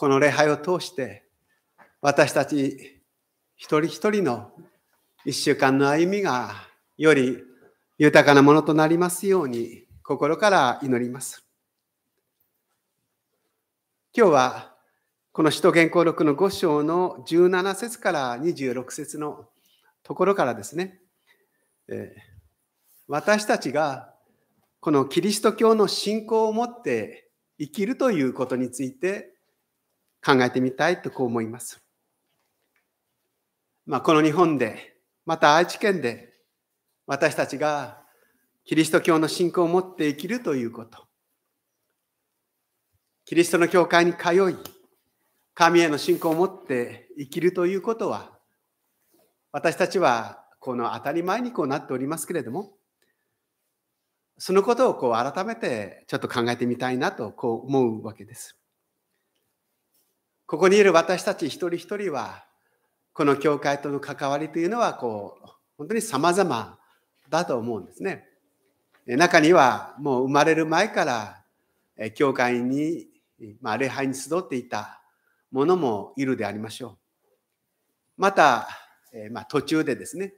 この礼拝を通して私たち一人一人の1週間の歩みがより豊かなものとなりますように心から祈ります。今日はこの首都原稿録の5章の17節から26節のところからですね、え私たちがこのキリスト教の信仰を持って生きるということについて考えてみたいとこう思います。まあ、この日本で、また愛知県で、私たちがキリスト教の信仰を持って生きるということ。キリストの教会に通い、神への信仰を持って生きるということは、私たちはこの当たり前にこうなっておりますけれども、そのことをこう改めてちょっと考えてみたいなとこう思うわけです。ここにいる私たち一人一人は、この教会との関わりというのは、こう、本当に様々だと思うんですね。中には、もう生まれる前から、教会に、まあ、礼拝に集っていたものもいるでありましょう。また、まあ、途中でですね、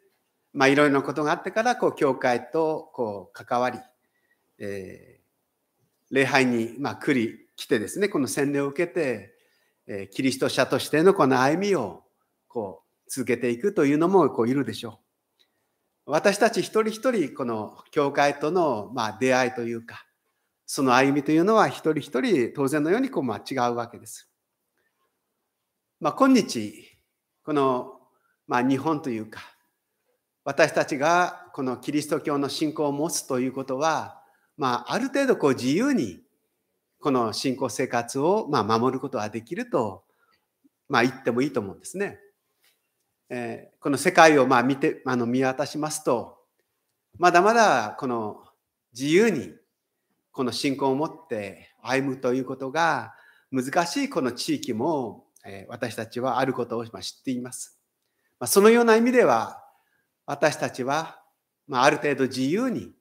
まあ、いろいろなことがあってから、こう、教会と、こう、関わり、えー、礼拝に、まあ、来り、来てですね、この洗礼を受けて、えキリスト者としてのこの歩みをこう続けていくというのもこういるでしょう。私たち一人一人この教会とのま出会いというかその歩みというのは一人一人当然のようにこうま違うわけです。まあ、今日このま日本というか私たちがこのキリスト教の信仰を持つということは、まあ、ある程度こう自由にこの信仰生活をまあ守ることはできると、まあ、言ってもいいと思うんですね。えー、この世界をまあ見てあの見渡しますとまだまだこの自由にこの信仰を持って歩むということが難しいこの地域も、え私たちはあることを知っています。まあ、そのような意味では私たちは、まあ、あ、る程度自由に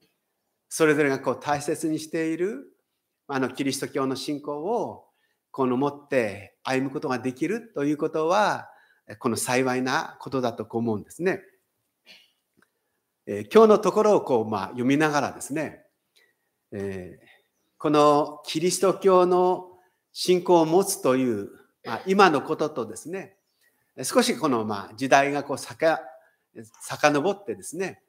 それぞれがこう大切にしているあのキリスト教の信仰をこの持って歩むことができるということはこの幸いなことだと思うんですね。え今日のところをこう、まあ、読みながらですね、えー、このキリスト教の信仰を持つという、まあ、今のこととですね少しこの、まあ、時代がこうさか遡ってですね、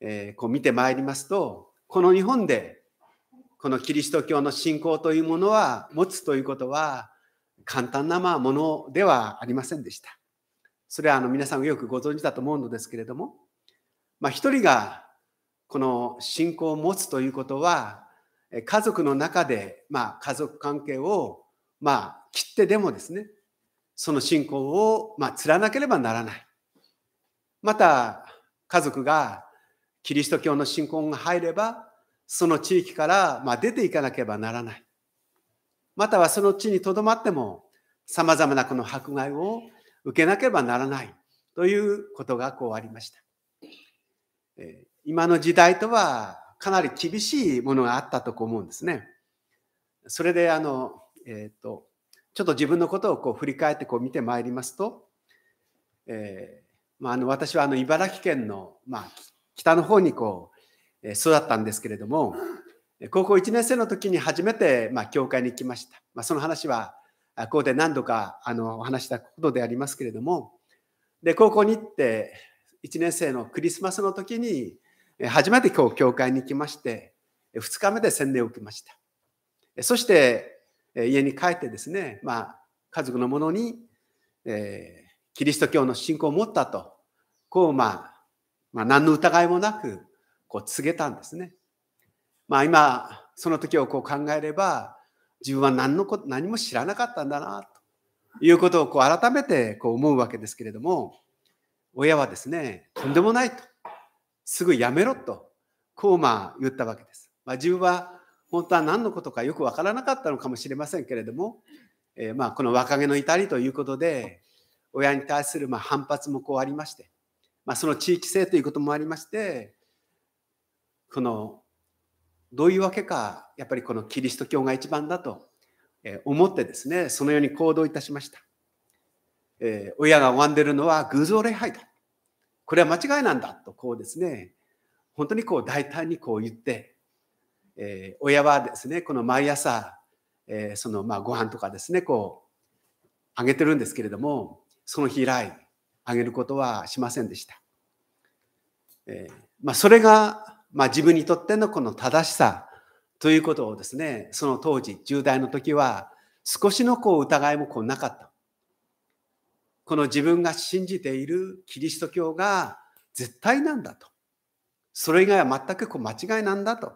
えー、こう見てまいりますとこの日本でこのキリスト教の信仰というものは持つということは簡単なまものではありませんでした。それはあの皆さんよくご存知だと思うのですけれども、まあ、一人がこの信仰を持つということは家族の中で、まあ、家族関係を、まあ、切ってでもですねその信仰を、まあ、らなければならない。また家族がキリスト教の信仰が入ればその地域から、まあ、出ていかなければならない。またはその地にとどまっても、さまざまなこの迫害を受けなければならないということがこうありました。え今の時代とはかなり厳しいものがあったと思うんですね。それであの、えっ、ー、とちょっと自分のことをこう振り返ってこう見てまいりますと、えーまあ、あの私はあの茨城県の、まあ、北の方にこう育ったんですけれども、高校1年生の時に初めて、まあ、教会に行きました。まあ、その話は、ここで何度かあのお話したことでありますけれども、で、高校に行って、1年生のクリスマスの時に、初めて今日教会に行きまして、2日目で洗礼を受けました。そして、家に帰ってですね、まあ、家族の者に、えー、キリスト教の信仰を持ったと、こう、まあ、まあ、何の疑いもなく、こう告げたんですね。まあ今、その時をこう考えれば、自分は何のこと何も知らなかったんだな、ということをこう改めてこう思うわけですけれども、親はですね、とんでもないと、すぐやめろと、こうまあ言ったわけです。まあ、自分は本当は何のことかよくわからなかったのかもしれませんけれども、えー、まあこの若気の至りということで、親に対するま反発もこうありまして、まあ、その地域性ということもありまして、このどういうわけかやっぱりこのキリスト教が一番だと思ってですねそのように行動いたしました、えー、親が拝んでるのは偶像礼拝だこれは間違いなんだとこうですね本当にこう大胆にこう言って、えー、親はですねこの毎朝、えー、そのまあご飯とかですねこうあげてるんですけれどもその日以来あげることはしませんでした、えーまあ、それがまあ、自分にとってのこの正しさということをですね、その当時、10代の時は、少しのこう疑いもこうなかった。この自分が信じているキリスト教が絶対なんだと。それ以外は全くこう間違いなんだと。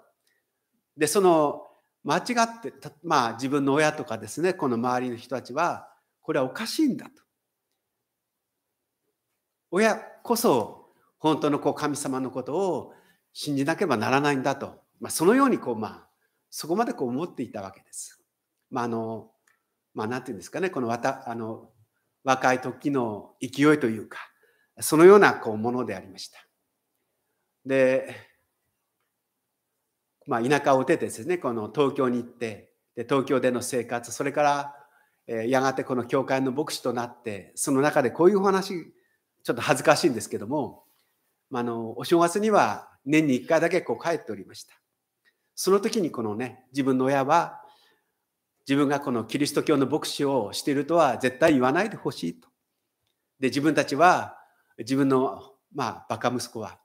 で、その間違って、まあ自分の親とかですね、この周りの人たちは、これはおかしいんだと。親こそ本当のこう神様のことを信じなければならないんだと、まあ、そのようにこう、まあ、そこまでこう思っていたわけです。まあ、あの、まあ、なんていうんですかね、このわたあの若い時の勢いというか、そのようなこうものでありました。で、まあ、田舎を出てですね、この東京に行って、で東京での生活、それから、えー、やがてこの教会の牧師となって、その中でこういうお話、ちょっと恥ずかしいんですけども、まあ、あのお正月には年に1回だけこう帰っておりました。その時にこのね、自分の親は、自分がこのキリスト教の牧師をしているとは絶対言わないでほしいと。で、自分たちは、自分の、まあ、バカ息子は、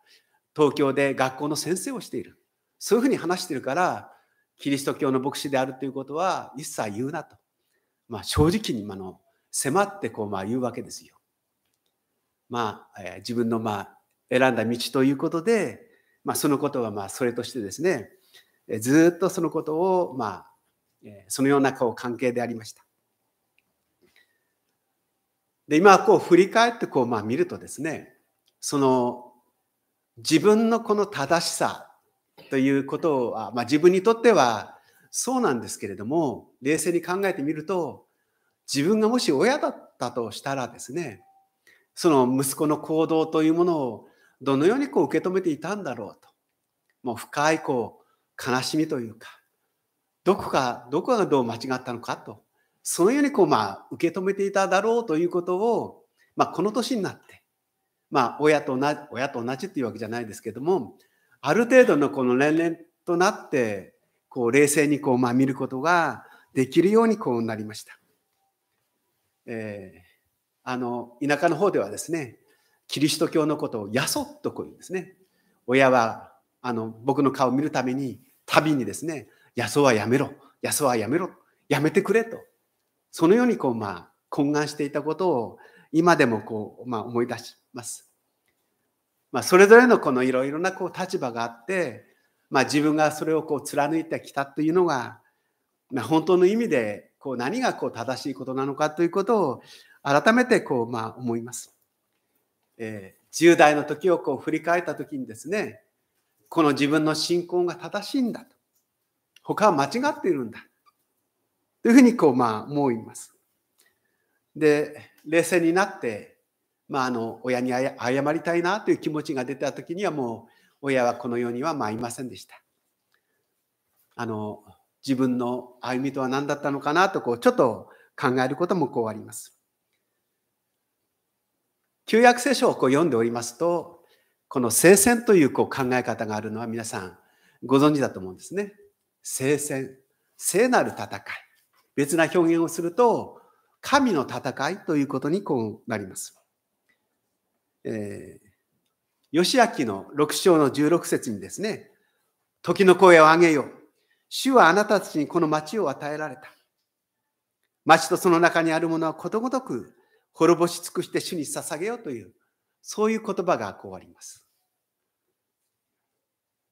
東京で学校の先生をしている。そういうふうに話してるから、キリスト教の牧師であるということは一切言うなと。まあ、正直にあの迫ってこうまあ言うわけですよ。まあ、え自分のまあ選んだ道ということで、まあ、そのことはまあそれとしてですね、ずっとそのことを、まあ、そのようなこう関係でありました。で今こう振り返ってこうまあ見るとですねその自分のこの正しさということは、まあ、自分にとってはそうなんですけれども冷静に考えてみると自分がもし親だったとしたらですねその息子の行動というものをどのようにこう受け止めていたんだろうともう深いこう悲しみというかどこかどこがどう間違ったのかとそのようにこうまあ受け止めていただろうということを、まあ、この年になってまあ親と同じ親と同じっていうわけじゃないですけどもある程度のこの年齢となってこう冷静にこうまあ見ることができるようにこうなりました。えー、あの田舎の方ではですねキリスト教のことをやそっとこう言うんですね。親はあの僕の顔を見るために、旅にですね、やそはやめろ、やそはやめろ、やめてくれと。そのようにこう、まあ、懇願していたことを今でもこう、まあ、思い出します。まあ、それぞれのこのいろいろなこう立場があって、まあ、自分がそれをこう貫いてきたというのが、まあ、本当の意味でこう何がこう正しいことなのかということを改めてこう、まあ、思います。えー、10代の時をこう振り返った時にですね、この自分の信仰が正しいんだと。他は間違っているんだ。というふうにこう、まあ、思います。で、冷静になって、まあ、あの、親に謝りたいなという気持ちが出た時にはもう、親はこの世にはまあいませんでした。あの、自分の歩みとは何だったのかなと、こう、ちょっと考えることもこうあります。旧約聖書をこう読んでおりますと、この聖戦というこう考え方があるのは皆さんご存知だと思うんですね。聖戦、聖なる戦い。別な表現をすると、神の戦いということにこうなります。えー、義明の6章の16節にですね、時の声を上げよう。主はあなたたちにこの町を与えられた。町とその中にあるものはことごとく滅ぼし尽くして主に捧げようという、そういう言葉がこうあります。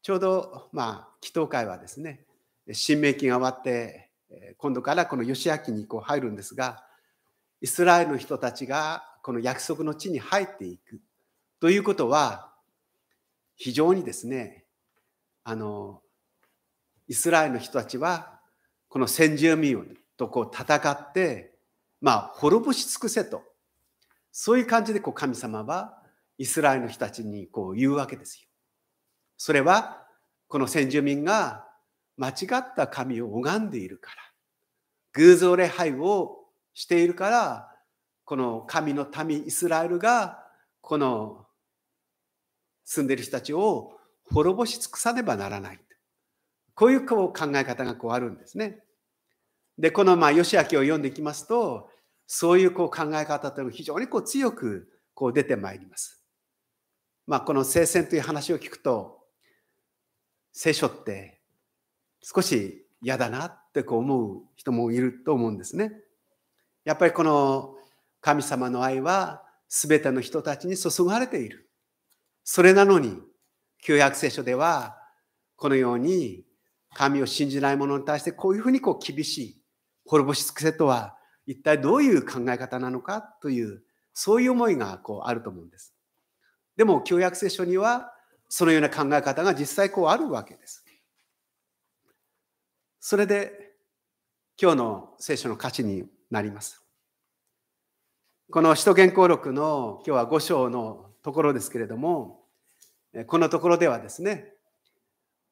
ちょうど、まあ、祈祷会はですね、新明記が終わって、今度からこの義明にこう入るんですが、イスラエルの人たちがこの約束の地に入っていくということは、非常にですね、あの、イスラエルの人たちは、この先住民とこう戦って、まあ、滅ぼし尽くせとそういう感じでこう神様はイスラエルの人たちにこう言うわけですよ。それはこの先住民が間違った神を拝んでいるから偶像礼拝をしているからこの神の民イスラエルがこの住んでいる人たちを滅ぼし尽くさねばならない。こういうこう考え方がこうあるんですね。で、このまあ、義明を読んでいきますと、そういうこう考え方というのが非常にこう強くこう出てまいります。まあ、この聖戦という話を聞くと聖書って少し嫌だなってこう思う人もいると思うんですね。やっぱりこの神様の愛は全ての人たちに注がれている。それなのに旧約聖書ではこのように神を信じない者に対してこういうふうにこう厳しい滅ぼし尽くせとは一体どういう考え方なのかというそういう思いがこうあると思うんです。でも旧約聖書にはそのような考え方が実際こうあるわけです。それで今日の聖書の価値になります。この首都原稿録の今日は5章のところですけれどもこのところではですね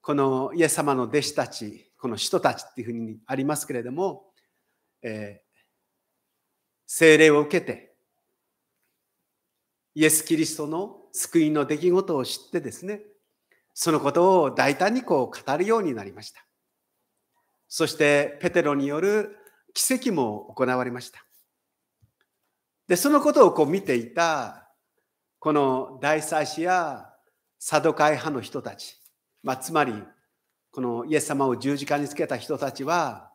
このイエス様の弟子たちこの使徒たちっていうふうにありますけれども、え精霊を受けて、イエス・キリストの救いの出来事を知ってですね、そのことを大胆にこう語るようになりました。そして、ペテロによる奇跡も行われました。で、そのことをこう見ていた、この大祭司やサドカイ派の人たち、まあ、つまり、このイエス様を十字架につけた人たちは、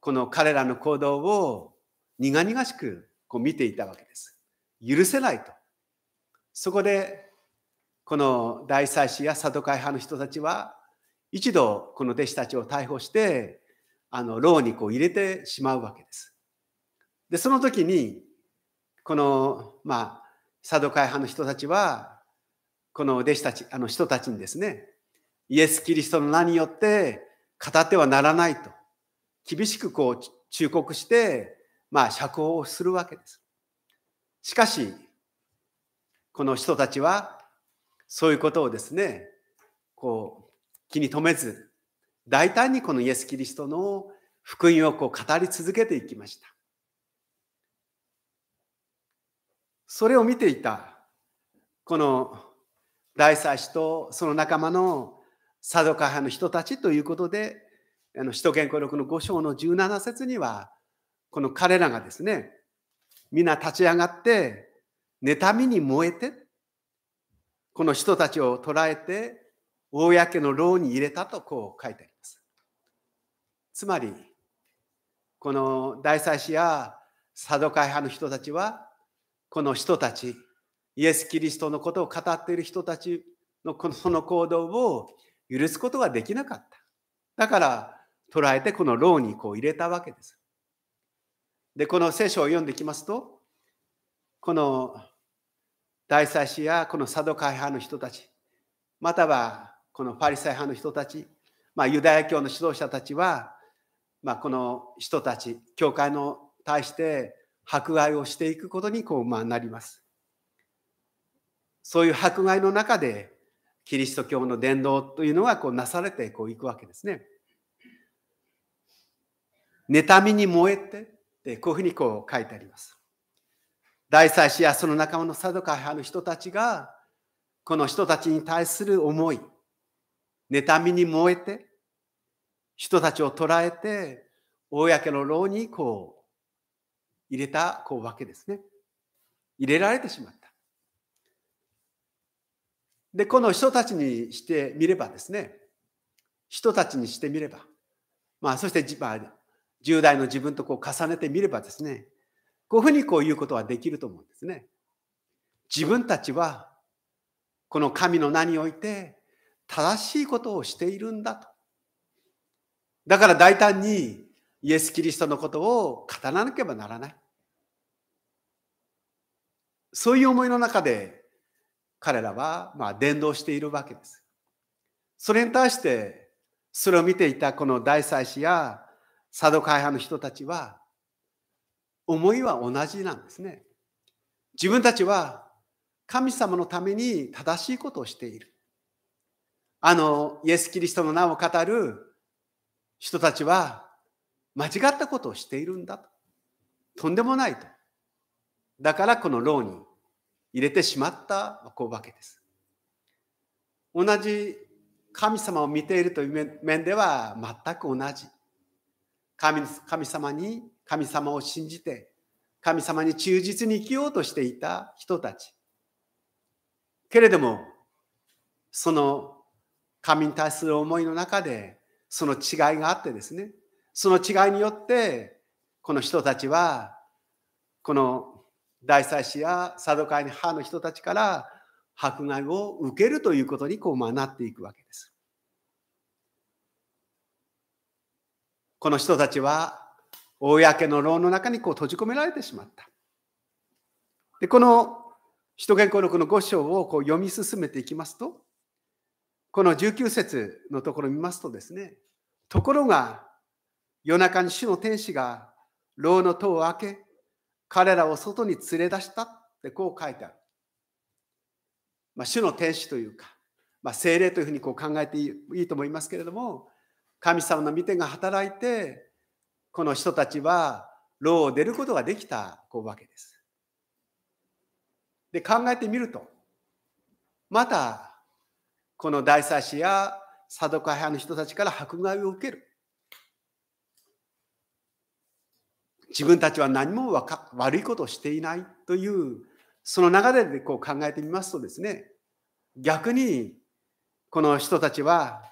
この彼らの行動を苦々しくこう見ていたわけです。許せないと。そこで、この大祭司やサドカイ派の人たちは、一度この弟子たちを逮捕して、あの、牢にこう入れてしまうわけです。で、その時に、この、まあ、サドカイ派の人たちは、この弟子たち、あの人たちにですね、イエス・キリストの名によって語ってはならないと、厳しくこう忠告して、まあ、釈放をするわけです。しかし、この人たちは、そういうことをですね、こう、気に留めず、大胆にこのイエス・キリストの福音をこう語り続けていきました。それを見ていた、この大祭司とその仲間のサドカ派の人たちということで、あの使徒言行録の5章の17節には、この彼らがですね、皆立ち上がって、妬みに燃えて、この人たちを捕らえて、公の牢に入れたとこう書いてあります。つまり、この大祭司やサドカイ派の人たちは、この人たち、イエス・キリストのことを語っている人たちのこのその行動を許すことができなかった。だから、捕らえてこの牢にこう入れたわけです。で、この聖書を読んできますと、この大祭司やこのサドカイ派の人たち、またはこのパリサイ派の人たち、まあ、ユダヤ教の指導者たちは、まあ、この人たち、教会の対して迫害をしていくことにこう、まあ、なります。そういう迫害の中で、キリスト教の伝道というのがこうなされてこういくわけですね。妬みに燃えて、でこういうふうにこう書いてあります。大祭司やその仲間のサドカイ派の人たちがこの人たちに対する思い、妬みに燃えて、人たちを捕らえて、公の牢にこう、入れたこうわけですね。入れられてしまった。で、この人たちにしてみればですね、人たちにしてみれば、まあ、そして、まあ、10代の自分とこう重ねてみればですね、こういうふうにこう言うことはできると思うんですね。自分たちは、この神の名において、正しいことをしているんだと。だから大胆にイエス・キリストのことを語らなければならない。そういう思いの中で彼らはまあ伝道しているわけです。それに対してそれを見ていたこの大祭司やサドカイ派の人たちは、思いは同じなんですね。自分たちは神様のために正しいことをしている。あの、イエス・キリストの名を語る人たちは、間違ったことをしているんだと。とんでもないと。だからこの牢に入れてしまったわけです。同じ神様を見ているという面では全く同じ。神神様に神様を信じて神様に忠実に生きようとしていた人たちけれどもその神に対する思いの中でその違いがあってですねその違いによってこの人たちはこの大祭司やサド会の派の人たちから迫害を受けるということにこうまなっていくわけです。この人たちは公の牢の中にこう閉じ込められてしまった。で、この首都原稿のこの5章をこう読み進めていきますと、この19節のところを見ますとですね、ところが夜中に主の天使が牢の戸を開け、彼らを外に連れ出したってこう書いてある。まあ、主の天使というか、まあ、精霊というふうにこう考えていいと思いますけれども、神様の御手が働いてこの人たちは牢を出ることができたわけです。で考えてみるとまたこの大祭司やサドカ派の人たちから迫害を受ける。自分たちは何も悪いことをしていないというその流れでこう考えてみますとですね逆にこの人たちは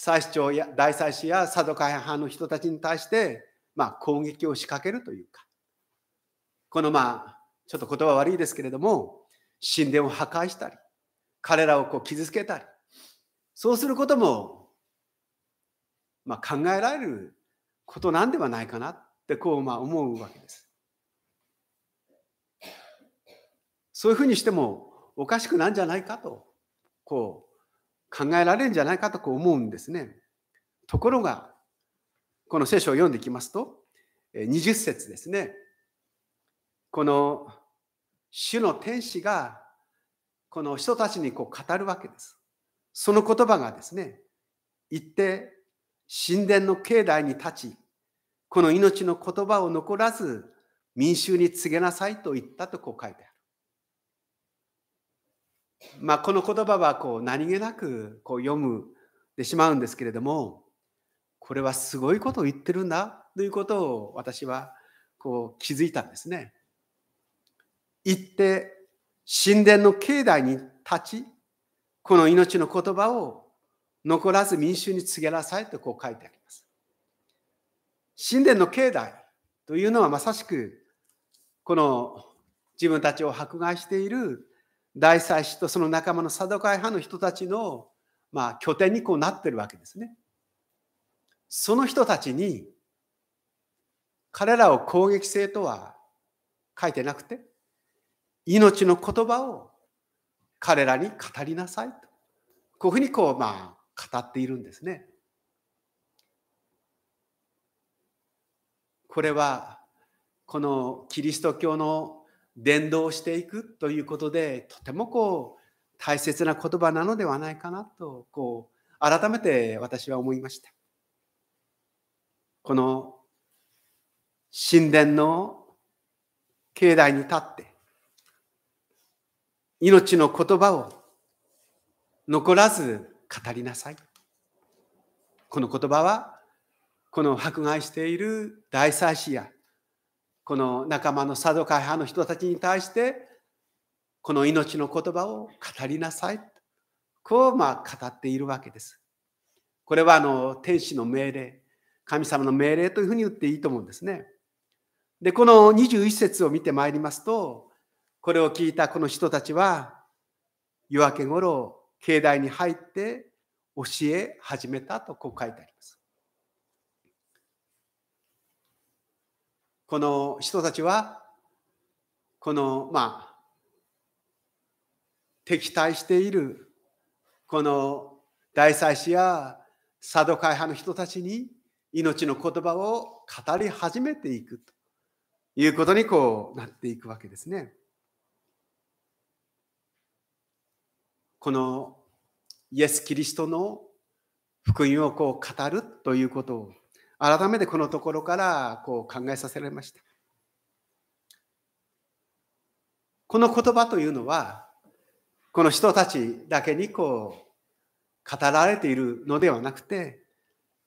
祭司長や大祭司やサドカイ派の人たちに対して、まあ、攻撃を仕掛けるというかこのまあちょっと言葉悪いですけれども神殿を破壊したり彼らをこう傷つけたりそうすることも、まあ、考えられることなんではないかなってこうまあ思うわけです。そういうふうにしてもおかしくなんじゃないかとこう考えられるんじゃないかとこう思うんですね。ところが、この聖書を読んでいきますと、20節ですね。この主の天使がこの人たちにこう語るわけです。その言葉がですね、言って神殿の境内に立ち、この命の言葉を残らず民衆に告げなさいと言ったとこう書いてある。まあ、この言葉はこう何気なくこう読むでしまうんですけれどもこれはすごいことを言ってるんだということを私はこう気づいたんですね。行って神殿の境内に立ちこの命の言葉を残らず民衆に告げなさいとこう書いてあります。神殿の境内というのはまさしくこの自分たちを迫害している大祭司とその仲間のサドカイ派の人たちの、まあ、拠点にこうなってるわけですね。その人たちに彼らを攻撃性とは書いてなくて命の言葉を彼らに語りなさいとこういうふうにこうまあ語っているんですね。これはこのキリスト教の伝道していくということでとてもこう大切な言葉なのではないかなとこう改めて私は思いましたこの神殿の境内に立って命の言葉を残らず語りなさいこの言葉はこの迫害している大祭司やこの仲間のサドカイ派の人たちに対してこの命の言葉を語りなさいこうまあ語っているわけです。これはあの天使の命令神様の命令というふうに言っていいと思うんですね。でこの21節を見てまいりますとこれを聞いたこの人たちは夜明け頃境内に入って教え始めたとこう書いてあります。この人たちは、この、まあ、敵対している、この大祭司やサドカイ派の人たちに命の言葉を語り始めていくということにこうなっていくわけですね。このイエス・キリストの福音をこう語るということを改めてこのところからこう考えさせられました。この言葉というのは、この人たちだけにこう語られているのではなくて、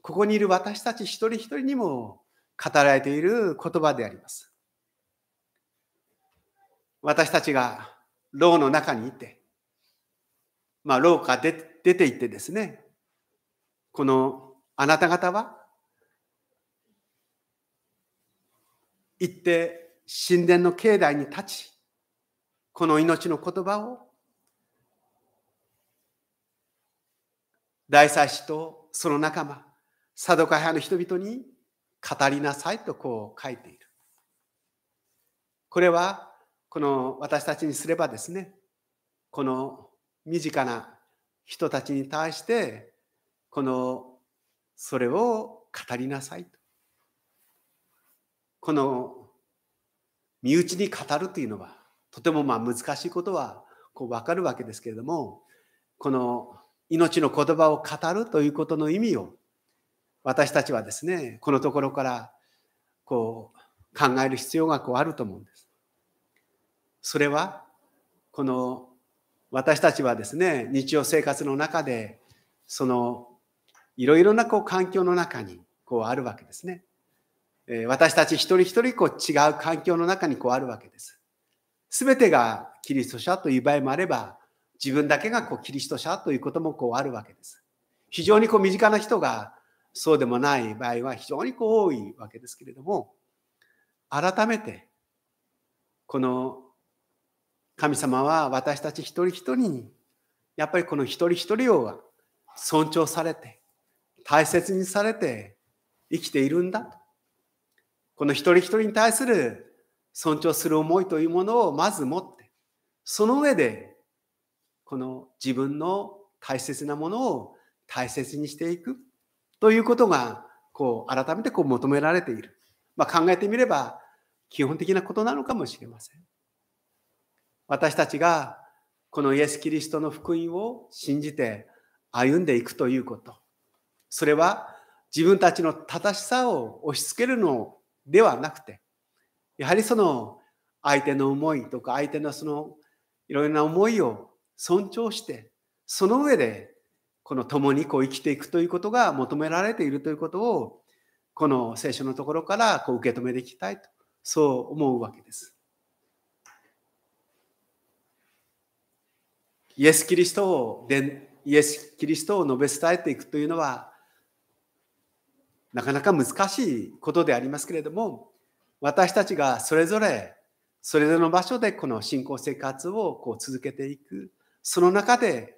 ここにいる私たち一人一人にも語られている言葉であります。私たちが牢の中にいて、まあ、牢から出ていってですね、このあなた方は行って神殿の境内に立ち、この命の言葉を大祭司とその仲間、サドカ派の人々に語りなさいとこう書いている。これはこの私たちにすればですね、この身近な人たちに対して、このそれを語りなさいと。この身内に語るというのはとてもまあ難しいことはこう分かるわけですけれどもこの命の言葉を語るということの意味を私たちはですねこのところからこう考える必要がこうあると思うんです。それはこの私たちはですね日常生活の中でそのいろいろなこう環境の中にこうあるわけですね。私たち一人一人こう違う環境の中にこうあるわけです。すべてがキリスト者という場合もあれば、自分だけがこうキリスト者ということもこうあるわけです。非常にこう身近な人がそうでもない場合は非常にこう多いわけですけれども、改めて、この神様は私たち一人一人に、やっぱりこの一人一人を尊重されて、大切にされて生きているんだと。この一人一人に対する尊重する思いというものをまず持って、その上で、この自分の大切なものを大切にしていくということが、こう、改めてこう求められている。まあ、考えてみれば、基本的なことなのかもしれません。私たちがこのイエス・キリストの福音を信じて歩んでいくということ。それは自分たちの正しさを押し付けるのではなくて、やはりその相手の思いとか相手のそのいろいろな思いを尊重して、その上でこの共にこう生きていくということが求められているということを、この聖書のところからこう受け止めていきたいと、そう思うわけです。イエス・キリストを、イエス・キリストを述べ伝えていくというのは、なかなか難しいことでありますけれども、私たちがそれぞれ、それぞれの場所でこの信仰生活をこう続けていく、その中で、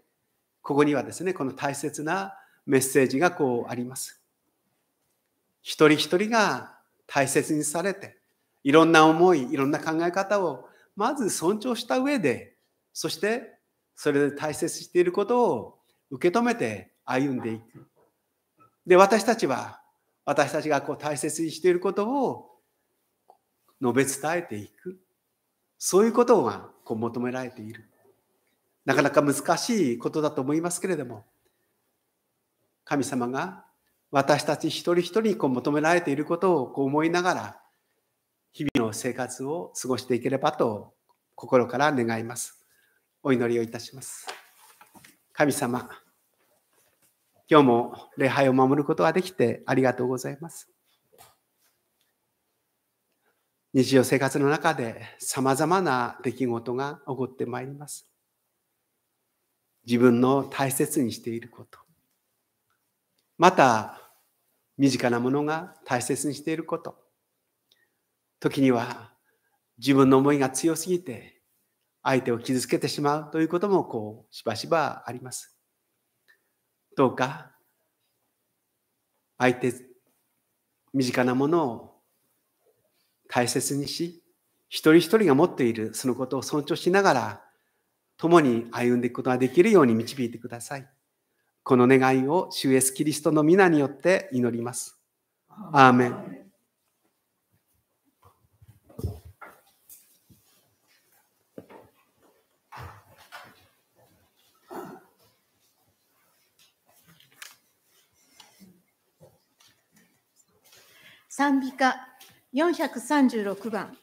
ここにはですね、この大切なメッセージがこうあります。一人一人が大切にされて、いろんな思い、いろんな考え方をまず尊重した上で、そしてそれで大切していることを受け止めて歩んでいく。で、私たちは私たちがこう大切にしていることを述べ伝えていく。そういうことがこう求められている。なかなか難しいことだと思いますけれども、神様が私たち一人一人にこう求められていることをこう思いながら、日々の生活を過ごしていければと心から願います。お祈りをいたします。神様。今日も礼拝を守ることができてありがとうございます。日常生活の中で様々な出来事が起こってまいります。自分の大切にしていること。また、身近なものが大切にしていること。時には自分の思いが強すぎて相手を傷つけてしまうということもこうしばしばあります。どうか相手身近なものを大切にし一人一人が持っているそのことを尊重しながら共に歩んでいくことができるように導いてくださいこの願いを主イエスキリストの皆によって祈りますアーメン賛美歌436番。